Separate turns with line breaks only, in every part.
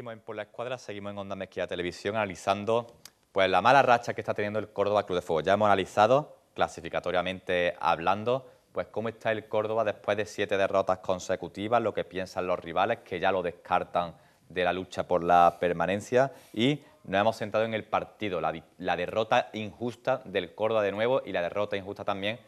Seguimos en Por Escuadra, seguimos en Onda Mezquita Televisión analizando pues, la mala racha que está teniendo el Córdoba Club de Fuego. Ya hemos analizado, clasificatoriamente hablando, pues cómo está el Córdoba después de siete derrotas consecutivas, lo que piensan los rivales, que ya lo descartan de la lucha por la permanencia y nos hemos sentado en el partido, la derrota injusta del Córdoba de nuevo y la derrota injusta también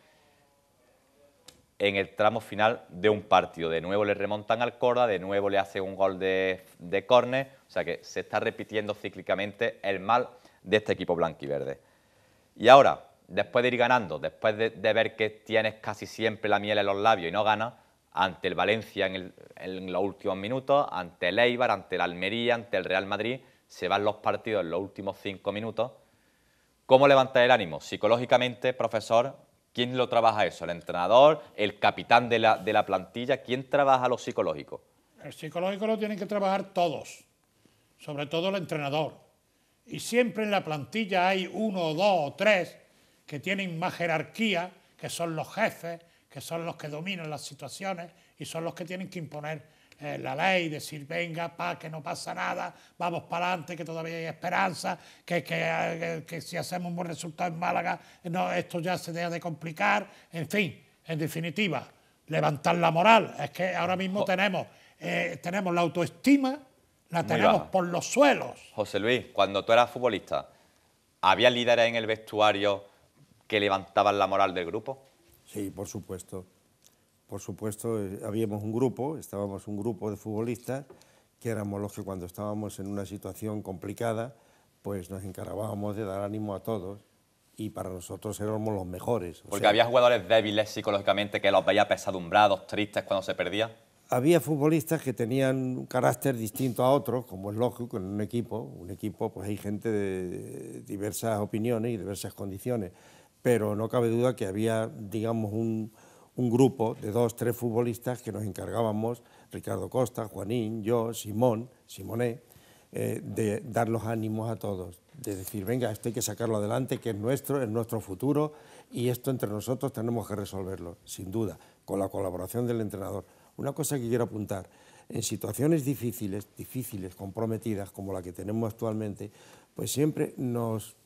en el tramo final de un partido. De nuevo le remontan al Corda, de nuevo le hace un gol de, de córner, o sea que se está repitiendo cíclicamente el mal de este equipo blanquiverde. Y ahora, después de ir ganando, después de, ver que tienes casi siempre la miel en los labios y no ganas, ante el Valencia en, el, en los últimos minutos, ante el Eibar, ante el Almería, ante el Real Madrid, se van los partidos en los últimos cinco minutos. ¿Cómo levantar el ánimo? Psicológicamente, profesor, ¿Quién lo trabaja eso? ¿El entrenador? ¿El capitán de la, plantilla? ¿Quién trabaja lo psicológico?
El psicológico lo tienen que trabajar todos, sobre todo el entrenador. Y siempre en la plantilla hay uno, dos o tres que tienen más jerarquía, que son los jefes, que son los que dominan las situaciones y son los que tienen que imponer eh, la ley, decir, venga, pa, que no pasa nada, vamos para adelante, que todavía hay esperanza, eh, que, si hacemos un buen resultado en Málaga, eh, no, esto ya se deja de complicar, en fin, en definitiva, levantar la moral. Es que ahora mismo tenemos, tenemos la autoestima, la tenemos por los suelos.
José Luis, cuando tú eras futbolista, ¿había líderes en el vestuario que levantaban la moral del grupo?
Sí, por supuesto por supuesto, eh, habíamos un grupo, estábamos un grupo de futbolistas que éramos los que cuando estábamos en una situación complicada, pues nos encargábamos de dar ánimo a todos y para nosotros éramos los mejores. Porque había
jugadores débiles psicológicamente que los veía pesadumbrados, tristes cuando se perdía.
Había futbolistas que tenían un carácter distinto a otros, como es lógico en un equipo. Un equipo, pues hay gente de diversas opiniones y diversas condiciones, pero no cabe duda que había, digamos, un, un grupo de dos, tres futbolistas que nos encargábamos, Ricardo Costa, Juanín, yo, Simón, Simoné, eh, de dar los ánimos a todos, de decir, venga, esto hay que sacarlo adelante, que es nuestro, es nuestro futuro y esto entre nosotros tenemos que resolverlo, sin duda, con la colaboración del entrenador. Una cosa que quiero apuntar, en situaciones difíciles, difíciles, comprometidas, como la que tenemos actualmente, pues siempre nos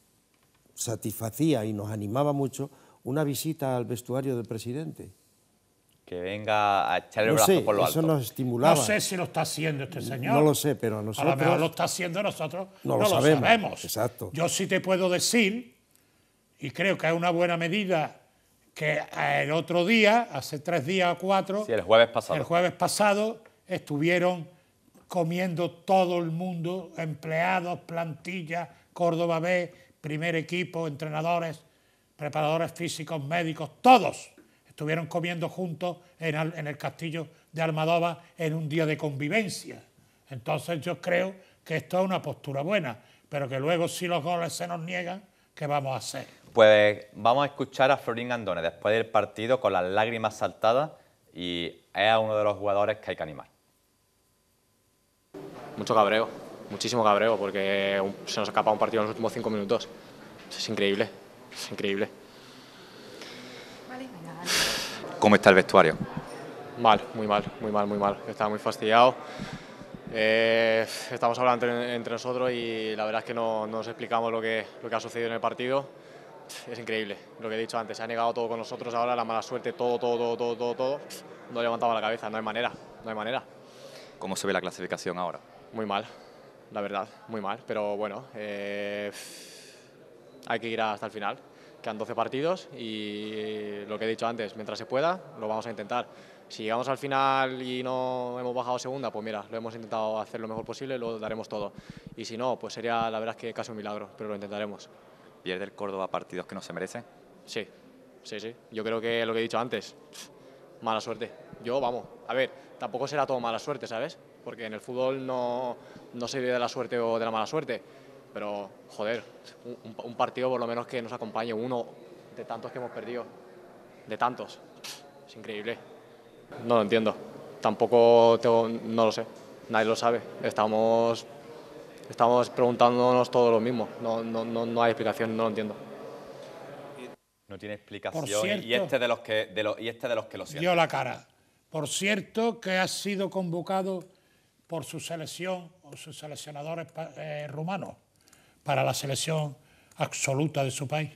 satisfacía y nos animaba mucho una visita al vestuario del presidente.
Que venga a echarle el brazo por lo eso Nos estimulaba. No sé si lo está haciendo este señor. No lo sé,
pero a nosotros. A lo mejor lo está
haciendo nosotros. No, lo, sabemos.
Exacto. Yo
sí te puedo decir, y creo que es una buena medida que eh, el otro día, hace tres días o cuatro, sí,
el jueves pasado, el
jueves pasado estuvieron comiendo todo el mundo, empleados, plantilla, Córdoba B, primer equipo, entrenadores, preparadores físicos, médicos, todos estuvieron comiendo juntos en, el castillo de Almadova en un día de convivencia. Entonces yo creo que esto es una postura buena, pero que luego si los goles se nos niegan, ¿qué vamos a hacer?
Pues vamos a escuchar a Florín Andone después del partido con las lágrimas saltadas y es uno de los jugadores que hay que animar.
Mucho cabreo, muchísimo cabreo, porque se nos escapado un partido en los últimos cinco minutos. es increíble increíble.
¿Cómo está el vestuario?
Mal, muy mal, muy mal, muy mal. Estaba muy fastidiado. Eh, estamos hablando entre, nosotros y la verdad es que no, nos explicamos lo que, lo que ha sucedido en el partido. Es increíble, lo que he dicho antes, se ha negado todo con nosotros, ahora la mala suerte, todo, todo, todo, todo, todo, todo. No levantaba la cabeza, no hay manera, no hay manera. ¿Cómo se ve la clasificación ahora? Muy mal, la verdad, muy mal, pero bueno, eh, hay que ir hasta el final. Quedan 12 partidos y lo que he dicho antes, mientras se pueda, lo vamos a intentar. Si llegamos al final y no hemos bajado segunda, pues mira, lo hemos intentado hacer lo mejor posible, lo daremos todo. Y si no, pues sería la verdad es que casi un milagro, pero lo intentaremos. ¿Pierde el Córdoba
partidos que no se merecen?
Sí, sí, sí. Yo creo que lo que he dicho antes, mala suerte. Yo, vamos, a ver, tampoco será todo mala suerte, ¿sabes? Porque en el fútbol no, no se vive de la suerte o de la mala suerte pero joder, un, partido por lo menos que nos acompañe uno de tantos que hemos perdido, de tantos, es increíble. No lo entiendo, tampoco tengo, no lo sé, nadie lo sabe, estamos, estamos preguntándonos todos lo mismo, no, no, no, no hay explicación, no lo entiendo
no tiene explicación y este de los que y este de los que lo sienten. Dio la cara.
Por cierto, que ha sido convocado por su selección o sus seleccionadores eh, rumanos para la selección absoluta de su país.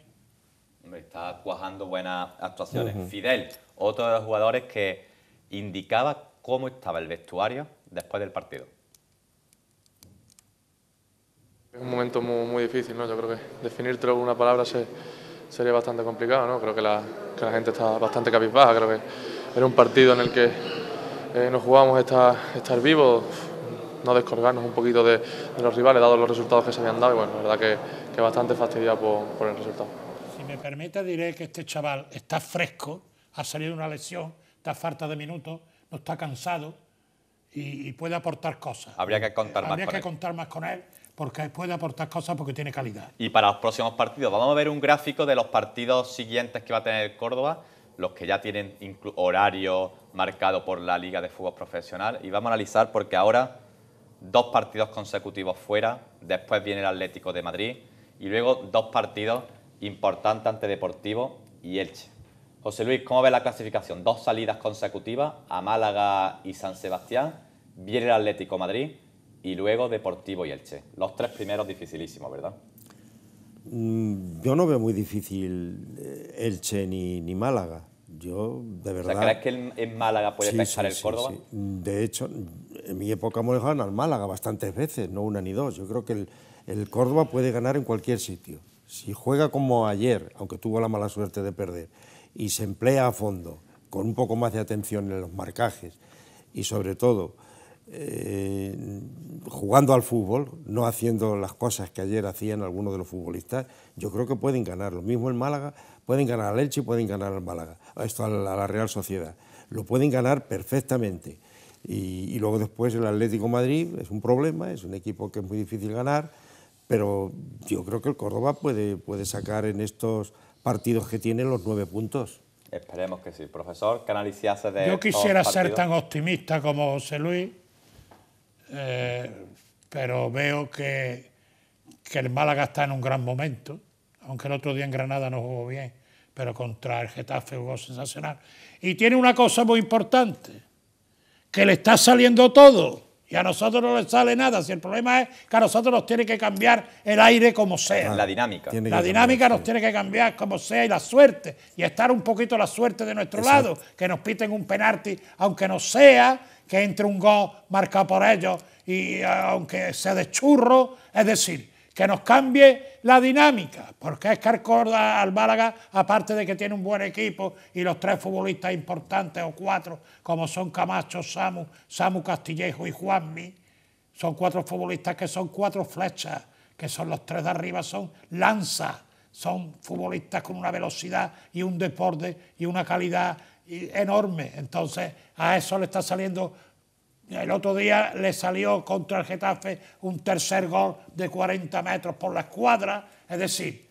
Está cuajando buenas actuaciones. Fidel, otro de los jugadores que indicaba cómo estaba el vestuario después del partido.
Es un momento muy, difícil, ¿no? Yo creo que definirte con una palabra sería bastante complicado, ¿no? Creo que la, gente está bastante cabizbaja, creo que era un partido en el que eh, nos jugamos estar vivos, no descolgarnos un poquito de, los rivales, dado los resultados que se habían dado. Y bueno, la verdad que, que bastante fastidiado por, el resultado.
Si me permite, diré que este chaval está fresco, ha salido de una lesión, está falta de minutos, no está cansado y, puede aportar cosas.
Habría que contar más habría que
contar más con él porque puede aportar cosas porque tiene calidad.
Y para los próximos partidos, vamos a ver un gráfico de los partidos siguientes que va a tener Córdoba, los que ya tienen horario marcado por la Liga de Fútbol Profesional, y vamos a analizar porque ahora dos partidos consecutivos fuera, después viene el Atlético de Madrid y luego dos partidos importantes ante Deportivo y Elche. José Luis, ¿cómo ve la clasificación? Dos salidas consecutivas a Málaga y San Sebastián, viene el Atlético Madrid y luego Deportivo y Elche. Los tres primeros dificilísimos, ¿verdad?
Mm, yo no veo muy difícil eh, Elche ni, ni Málaga. Yo, de verdad. O ¿Crees
que en Málaga puede pensar el Córdoba? Sí.
De hecho, en mi época hemos ganado al Málaga bastantes veces, no una ni dos. Yo creo que el, Córdoba puede ganar en cualquier sitio. Si juega como ayer, aunque tuvo la mala suerte de perder, y se emplea a fondo, con un poco más de atención en los marcajes y sobre todo eh, jugando al fútbol, no haciendo las cosas que ayer hacían algunos de los futbolistas, yo creo que pueden ganar. Lo mismo en Málaga, pueden ganar al Elche y pueden ganar al Málaga, esto a la Real Sociedad. Lo pueden ganar perfectamente. Y, luego después el Atlético Madrid es un problema, es un equipo que es muy difícil ganar, pero yo creo que el Córdoba puede, puede sacar en estos partidos que tiene los nueve puntos.
Esperemos que sí. Profesor, ¿qué análisis hace de Yo quisiera ser tan
optimista como José Luis, eh, pero veo que, que el Málaga está en un gran momento, aunque el otro día en Granada no jugó bien, pero contra el Getafe jugó sensacional. Y tiene una cosa muy importante, que le está saliendo todo y a nosotros no le sale nada. Si el problema es que a nosotros nos tiene que cambiar el aire como sea.
Ah, la dinámica. La dinámica
nos tiene que cambiar como sea y la suerte. Y estar un poquito la suerte de nuestro lado. Que nos piten un penalti, aunque no sea que entre un gol marcado por ellos y eh, aunque sea de churro. Es decir, que nos cambie la dinámica, porque es que al Málaga, aparte de que tiene un buen equipo y los tres futbolistas importantes o cuatro, como son Camacho, Samu, Samu Castillejo y Juanmi, son cuatro futbolistas que son cuatro flechas, que son los tres de arriba, son lanzas, son futbolistas con una velocidad y un deporte y una calidad enorme. Entonces, a eso le está saliendo el otro día le salió contra el Getafe un tercer gol de 40 metros por la escuadra. Es decir,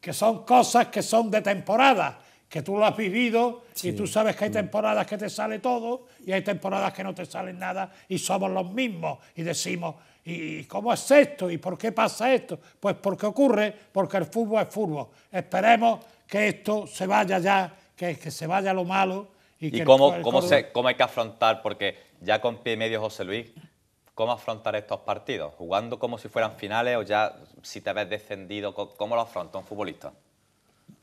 que son cosas que son de temporada, que tú lo has vivido y tú sabes que hay mm. temporadas que te sale todo y hay temporadas que no te sale nada y somos los mismos y decimos, ¿y cómo es esto? ¿Y por qué pasa esto? Pues porque ocurre, porque el fútbol es fútbol. Esperemos que esto se vaya ya, que se vaya lo malo ¿Y, cómo, se,
cómo hay que afrontar? Porque ya con pie y medio José Luis, ¿cómo afrontar estos partidos? ¿Jugando como si fueran finales o ya si te ves descendido? ¿Cómo lo afronta un futbolista?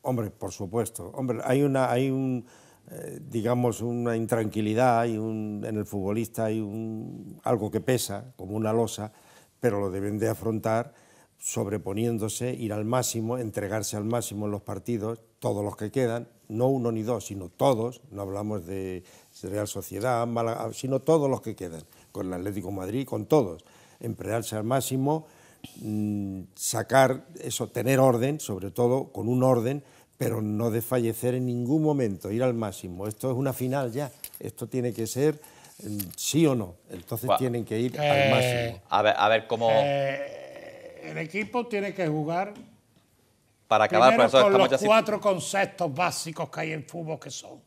Hombre, por supuesto. Hombre, hay una, hay un, eh, digamos, una intranquilidad, hay un, en el futbolista hay un, algo que pesa, como una losa, pero lo deben de afrontar sobreponiéndose, ir al máximo, entregarse al máximo en los partidos, todos los que quedan, no uno ni dos, sino todos, no hablamos de Real Sociedad, sino todos los que quedan, con el Atlético Madrid, con todos, emplearse al máximo, mm, sacar eso, tener orden, sobre todo con un orden, pero no desfallecer en ningún momento, ir al máximo. Esto es una final ya, esto tiene que ser mm, sí o no, entonces tienen que ir al eh, máximo.
A ver, cómo...
Eh, el equipo tiene que jugar
para
acabar,
Primero, con los cuatro conceptos básicos que hay en fútbol que son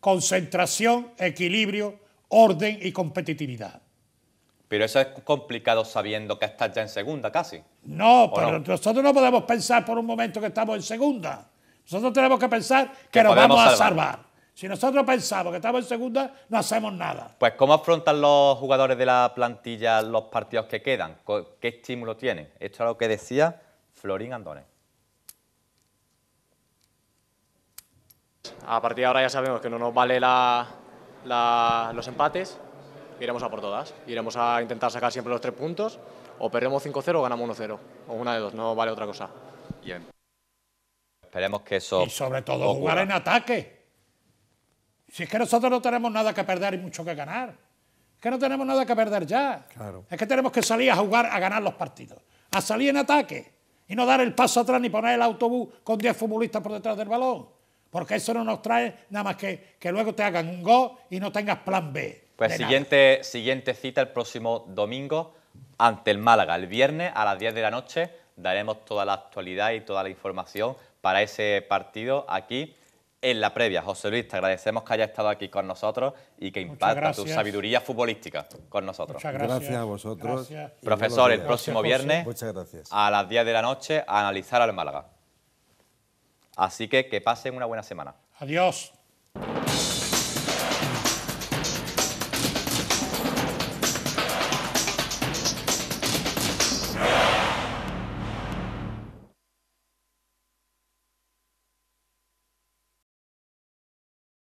concentración, equilibrio, orden y competitividad.
Pero eso es complicado sabiendo que estás ya en segunda casi.
No, pero nosotros no podemos pensar por un momento que estamos en segunda. Nosotros tenemos que pensar que, nos vamos a salvar. Si nosotros pensamos que estamos en segunda, no hacemos nada.
Pues ¿cómo afrontan los jugadores de la plantilla los partidos que quedan? ¿Qué estímulo tienen? Esto es lo que decía Florín Andones.
A partir de ahora ya sabemos que no nos vale los empates, iremos a por todas. Iremos a intentar sacar siempre los tres puntos, o perdemos 5-0 o ganamos 1-0, o una de dos, no vale otra cosa. Bien. Esperemos que eso. Y sobre todo jugar en ataque. Si es que nosotros
no tenemos nada que perder y mucho que ganar. Es que no tenemos nada que perder ya. Claro. Es que tenemos que salir a jugar, a ganar los partidos. A salir en ataque. Y no dar el paso atrás ni poner el autobús con 10 futbolistas por detrás del balón porque eso no nos trae nada más que que luego te hagan un go y no tengas plan B. Pues
siguiente, siguiente cita el próximo domingo ante el Málaga. El viernes a las 10 de la noche daremos toda la actualidad y toda la información para ese partido aquí en la previa. José Luis, te agradecemos que haya estado aquí con nosotros y que imparta tu sabiduría futbolística con nosotros. Muchas gracias. gracias a vosotros. Profesor, el próximo viernes a las 10 de la noche a analizar al Málaga. Así que que pasen una buena semana.
Adiós.